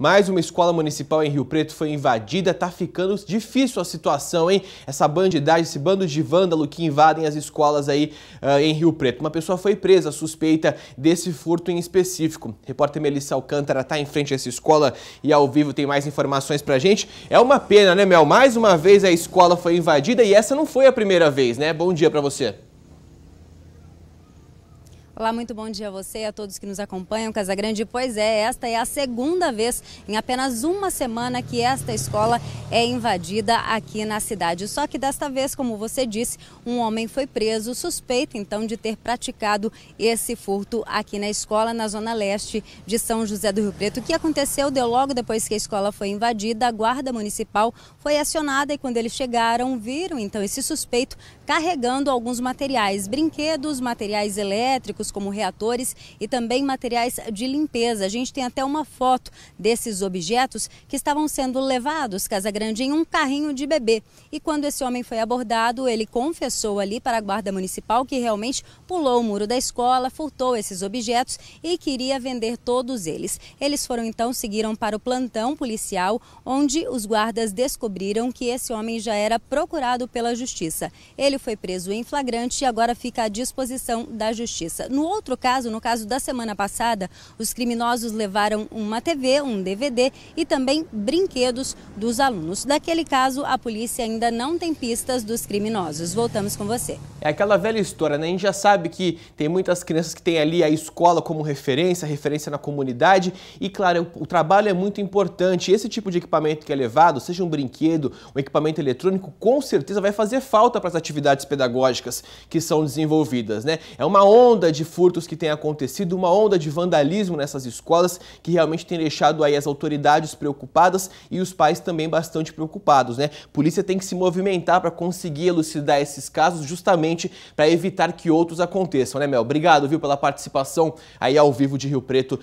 Mais uma escola municipal em Rio Preto foi invadida, tá ficando difícil a situação, hein? Essa bandidagem, esse bando de vândalo que invadem as escolas aí uh, em Rio Preto. Uma pessoa foi presa suspeita desse furto em específico. repórter Melissa Alcântara tá em frente a essa escola e ao vivo tem mais informações pra gente. É uma pena, né, Mel? Mais uma vez a escola foi invadida e essa não foi a primeira vez, né? Bom dia pra você. Olá, muito bom dia a você e a todos que nos acompanham, Casa Grande. Pois é, esta é a segunda vez em apenas uma semana que esta escola é invadida aqui na cidade. Só que desta vez, como você disse, um homem foi preso, suspeito então de ter praticado esse furto aqui na escola, na zona leste de São José do Rio Preto. O que aconteceu deu logo depois que a escola foi invadida, a guarda municipal foi acionada e quando eles chegaram, viram então esse suspeito carregando alguns materiais, brinquedos, materiais elétricos, como reatores e também materiais de limpeza. A gente tem até uma foto desses objetos que estavam sendo levados, Casa Grande, em um carrinho de bebê. E quando esse homem foi abordado, ele confessou ali para a Guarda Municipal que realmente pulou o muro da escola, furtou esses objetos e queria vender todos eles. Eles foram então seguiram para o plantão policial, onde os guardas descobriram que esse homem já era procurado pela justiça. Ele foi preso em flagrante e agora fica à disposição da justiça no outro caso, no caso da semana passada, os criminosos levaram uma TV, um DVD e também brinquedos dos alunos. Daquele caso, a polícia ainda não tem pistas dos criminosos. Voltamos com você. É aquela velha história, né? A gente já sabe que tem muitas crianças que têm ali a escola como referência, referência na comunidade e, claro, é o trabalho é muito importante. Esse tipo de equipamento que é levado, seja um brinquedo, um equipamento eletrônico, com certeza vai fazer falta para as atividades pedagógicas que são desenvolvidas, né? É uma onda de de furtos que tem acontecido, uma onda de vandalismo nessas escolas que realmente tem deixado aí as autoridades preocupadas e os pais também bastante preocupados, né? A polícia tem que se movimentar para conseguir elucidar esses casos justamente para evitar que outros aconteçam, né, Mel? Obrigado, viu, pela participação aí ao vivo de Rio Preto.